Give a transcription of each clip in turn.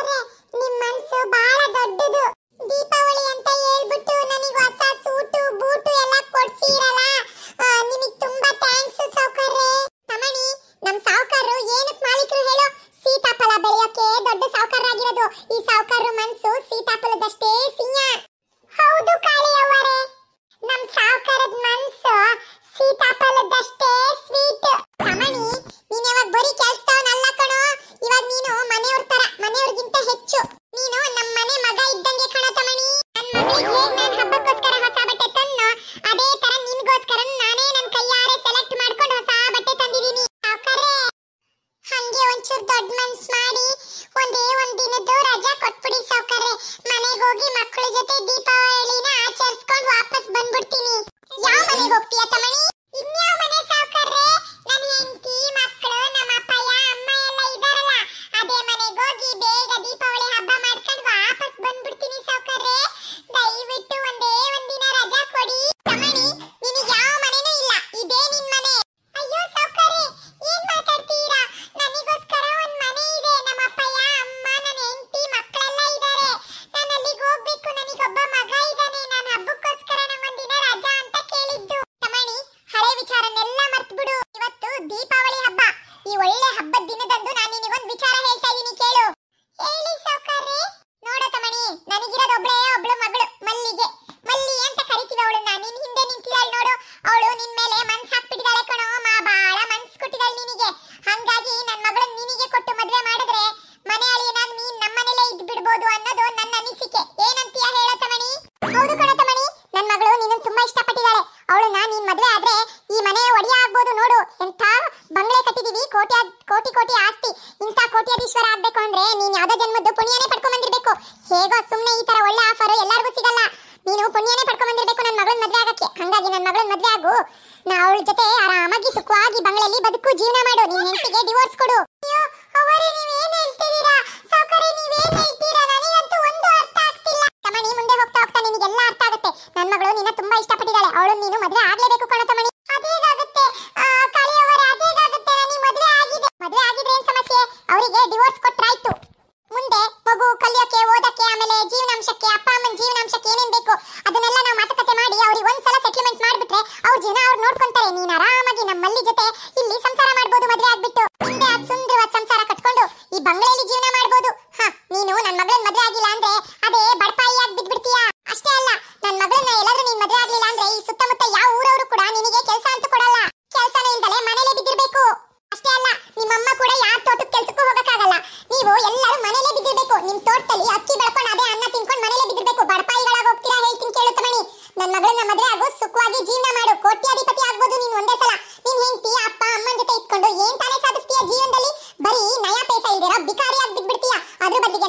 ಅಕ್ಕರೆ ನಿಮ್ಮ ಮನಸ್ಸು ಬಹಳ ದೊಡ್ಡದು ದೀಪಾವಳಿ ಅಂತ ಹೇಳ್ಬಿಟ್ಟು ನನಗೆ ಹೊಸ ಸೂಟು ಬೂಟು ಮಾಡ್ತೀನಿ ನನಗಿರೋದೊಬ್ಳೇ ಒಬ್ಳು ಮಗಳು ಮಲ್ಲಿಗೆ ಮಲ್ಲಿ ಅಂತ ಅವಳು ಅವಳನ್ನ ನಿನ್ ಹಿಂದೆ ನಿಂತಿದ್ದಾಳೆ ನೋಡು ಅವಳು ನಿನ್ ಮೇಲೆ ಮನ್ಸ್ ಹಾಕ್ಬಿಟ್ಟಿದ್ದಾಳೆ ಕಣೋ ಮಾ ಬಾಳ ಮನ್ಸ್ ಕೊಟ್ಟಿದ್ದಾಳೆ ನಿನಗೆ ಹಂಗಾಗಿ ನನ್ ಮಗಳು ನಿನಗೆ ಕೊಟ್ಟು ಮದ್ವೆ ಮಾಡಿದ್ರೆ ಮನೆ ಅಳಿಯನಾಗ್ ನೀನ್ ನಮ್ಮನೇಲೇ ಇದ್ ಬಿಡ್ಬೋದು ಅನ್ನೋದು ನನ್ನ ಅನಿಸಿಕೆ ಏನಂತೀಯ ಹೇಳೋ ತಮಣಿ ಹೌದು ಕಣ ತಮಣಿ ನನ್ ಮಗಳು ನಿನ್ನನ್ ತುಂಬಾ ಇಷ್ಟಪಟ್ಟಿದ್ದಾಳೆ ಅವಳನ್ನ ನೀನ್ ಮದ್ವೆ ಆದ್ರೆ ಈ ಮನೆ ಒಡೆಯ ಆಗ್ಬೋದು ನೋಡು ಎಂತ ಬಂಗ್ಲೆ ಕಟ್ಟಿದೀವಿ ಕೋಟಿ ಕೋಟಿ ಕೋಟಿ ಆಸ್ತಿ ಇಂಥ ಕೋಟ್ಯಾಧೀಶ್ವರ ಆಗ್ಬೇಕು ಅಂದ್ರೆ ನೀನ್ ಯಾವ್ದೋ ಜನ್ಮದ್ದು ಪುಣ್ಯನೇ ಪಡ್ಕೊಂಡ್ ಹೇಗೋ ಸುಮ್ಮನೆ ಈ ತರ ಒಳ್ಳೆ ಮಗಳಲ್ಲಿ ಜೀವನ ಮಾಡಬಹುದು ಹಾ ನೀನು ನನ್ನ ಮಗಳನ್ನ ಮದುವೆ ಆಗಿಲ್ಲ ಅಂದ್ರೆ ಅದೇ ಬಡಪಾಯಿ ಆಗಿ ಬಿದ್ಬಿಡ್ತೀಯ ಅಷ್ಟೇ ಅಲ್ಲ ನನ್ನ ಮಗಳನ್ನ ಎಲ್ಲರೂ ನೀನ್ ಮದುವೆ ಆಗ್ಲಿಲ್ಲ ಅಂದ್ರೆ ಈ ಸುತ್ತಮುತ್ತ ಯಾವ ಊರವರು ಕೂಡ ನಿನಗೆ ಕೆಲಸ ಅಂತ ಕೊಡಲ್ಲ ಕೆಲಸನೇ ಇಲ್ದಲೆ ಮನೆಯಲ್ಲೇ ಬಿದ್ದಿರ್ಬೇಕು ಅಷ್ಟೇ ಅಲ್ಲ ನಿಮ್ಮಮ್ಮ ಕೂಡ ಯಾರ ತೋಟಕ್ಕೆ ಕೆಲಸಕ್ಕೂ ಹೋಗಕ್ಕಾಗಲ್ಲ ನೀವು ಎಲ್ಲರೂ ಮನೆಯಲ್ಲೇ ಬಿದ್ದಿರ್ಬೇಕು ನಿಮ್ ತೋಟದಲ್ಲಿ ಅಕ್ಕಿ ಬೆಳಕೊಂಡು ಅದೇ ಅನ್ನ ತಿನ್ಕೊಂಡು ಮನೆಯಲ್ಲೇ ಬಿದ್ದಿರ್ಬೇಕು ಬಡಪಾಯಿಗಳಾಗ ಹೋಗ್ತೀರಾ ಹೇಳ್ತೀನಿ ಕೇಳುತ್ತ ಮಣಿ ನನ್ನ ಮಗಳನ್ನ ಮದುವೆ ಆಗೋ ಸುಖವಾಗಿ ಜೀವನ ಮಾಡು ಕೋಟ್ಯಾಧಿಪತಿ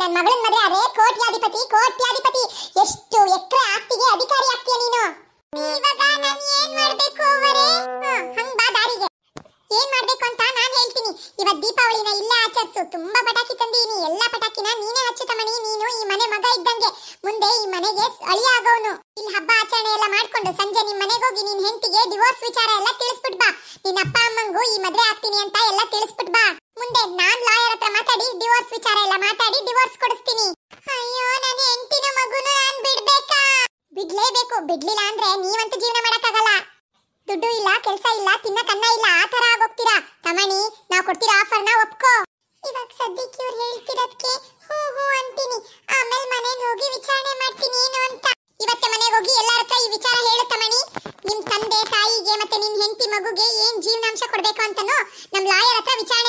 ನನ್ನ ಮಗಳನ್ ಮದುವೆ ಆದ್ರೆ ಕೋಟ್ಯಾಧಿಪತಿ ಕೋಟ್ಯಾಧಿಪತಿ ಎಷ್ಟು ಎಕರೆ ಆಸ್ತಿಗೆ ಅಧಿಕಾರಿ ಆಗ್ತೀಯ ನೀನು ಇವಾಗ ನಾನು ಏನ್ ಮಾಡ್ಬೇಕು ಅವರೇ ಹಂಗ್ ಬಾ ದಾರಿಗೆ ಏನ್ ಮಾಡ್ಬೇಕು ಅಂತ ನಾನು ಹೇಳ್ತೀನಿ ಇವತ್ ದೀಪಾವಳಿನ ಇಲ್ಲ ಆಚರಿಸು ತುಂಬಾ ಪಟಾಕಿ ತಂದೀನಿ ಎಲ್ಲಾ ಪಟಾಕಿನ ನೀನೇ ಹಚ್ಚು ನೀನು ಈ ಮನೆ ಮಗ ಇದ್ದಂಗೆ ಮುಂದೆ ಈ ಮನೆಗೆ ಅಳಿ ಆಗೋನು ಇಲ್ಲಿ ಹಬ್ಬ ಆಚರಣೆ ಎಲ್ಲ ಮಾಡ್ಕೊಂಡು ಸಂಜೆ ನಿಮ್ ಮನೆಗೆ ಹೋಗಿ ನಿನ್ ಹೆಂಡತಿಗೆ ಡಿವೋರ್ಸ್ ವಿಚಾರ ಎಲ್ಲ ತಿಳಿಸ್ಬಿಟ್ ಬಾ ನಿನ್ನ ಅಪ್ಪ ಅಮ್ಮಂಗೂ ಈ ಮದ್ವೆ ಆಗ್ತೀನಿ ಅಂತ ಎಲ್ಲ ತಿಳಿಸ್ಬಿಟ್ ಬಾ ಡಿವೋರ್ಸ್ ವಿಚಾರ ಎಲ್ಲ ಮಾತಾಡಿ ಡಿವೋರ್ಸ್ ಕೊಡಿಸ್ತೀನಿ ಅಯ್ಯೋ ನನ್ನ ಹೆಂಡತಿನ ಮಗುನ ನಾನು ಬಿಡ್ಬೇಕಾ ಬಿಡ್ಲೇಬೇಕು ಬಿಡ್ಲಿಲ್ಲ ಅಂದ್ರೆ ನೀವಂತೂ ಜೀವನ ಮಾಡಕ್ಕಾಗಲ್ಲ ದುಡ್ಡು ಇಲ್ಲ ಕೆಲಸ ಇಲ್ಲ ತಿನ್ನ ಕನ್ನ ಇಲ್ಲ ಆ ತರ ಆಗೋಗ್ತೀರಾ ತಮಣಿ ಕೊಡ್ತಿರ ಆಫರ್ ನಾ ಒಪ್ಕೋ ಇವಾಗ ಸದ್ಯಕ್ಕೆ ಇವ್ರು ಹೇಳ್ತಿರೋದಕ್ಕೆ ಹೂ ಹೂ ಅಂತೀನಿ ಆಮೇಲೆ ಮನೆಗೆ ಹೋಗಿ ವಿಚಾರಣೆ ಮಾಡ್ತೀನಿ ಏನು ಅಂತ ಇವತ್ತೆ ಮನೆಗೆ ಹೋಗಿ ಎಲ್ಲರ ಹತ್ರ ಈ ವಿಚಾರ ಹೇಳು ತಮಣಿ ನಿಮ್ ತಂದೆ ತಾಯಿಗೆ ಮತ್ತೆ ನಿಮ್ ಹೆಂಡತಿ ಮಗುಗೆ ಏನ್ ಜೀವನಾಂಶ ಕೊಡ್ಬೇಕು ಅಂತನೋ ನಮ್ ಲಾಯರ್ ಹತ್ರ ವಿಚಾರ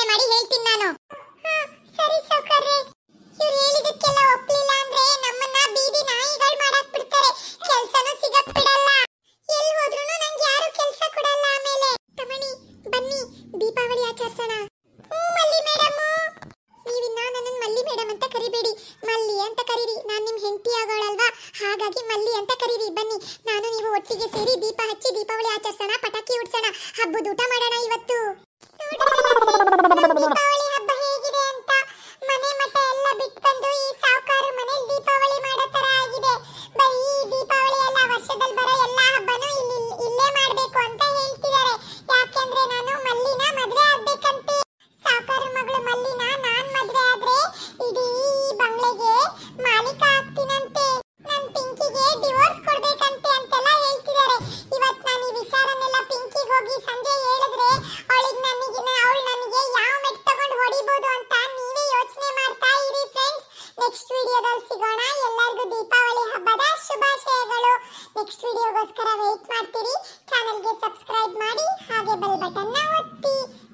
ಹಚ್ಚಿ ದೀಪಾವಳಿ ಆಚರಿಸೋಣ ಪಟಾಕಿ ಉಡ್ಸೋಣ ಹಬ್ಬದ ಊಟ ಮಾಡೋಣ ಇವತ್ತು ದೀಪಾವಳಿ ಹೇಗಿದೆ ಅಂತ ಮನೆ ಎಲ್ಲ ಈ ದೀಪಾವಳಿ ದೀಪಾವಳಿ ವರ್ಷದಲ್ಲಿ ಎಲ್ಲ ಇಲ್ಲಿ ಇಲ್ಲೇ ಮಾಡಬೇಕು ಅಂತ ಹೇಳ್ತಿದ್ದಾರೆ ಯಾಕೆಂದ್ರೆ ನಾನು ಮದುವೆ ಮಗಳು ನಾನ್ ಮದುವೆ ಆದ್ರೆ ನೆಕ್ಸ್ಟ್ ವಿಡಿಯೋಗೋಸ್ಕರ ವೆಯ್ಟ್ ಮಾಡ್ತೀರಿ ಚಾನಲ್ಗೆ ಸಬ್ಸ್ಕ್ರೈಬ್ ಮಾಡಿ ಹಾಗೆ ಬೆಲ್ ಬಟನ್ನ ಒತ್ತಿ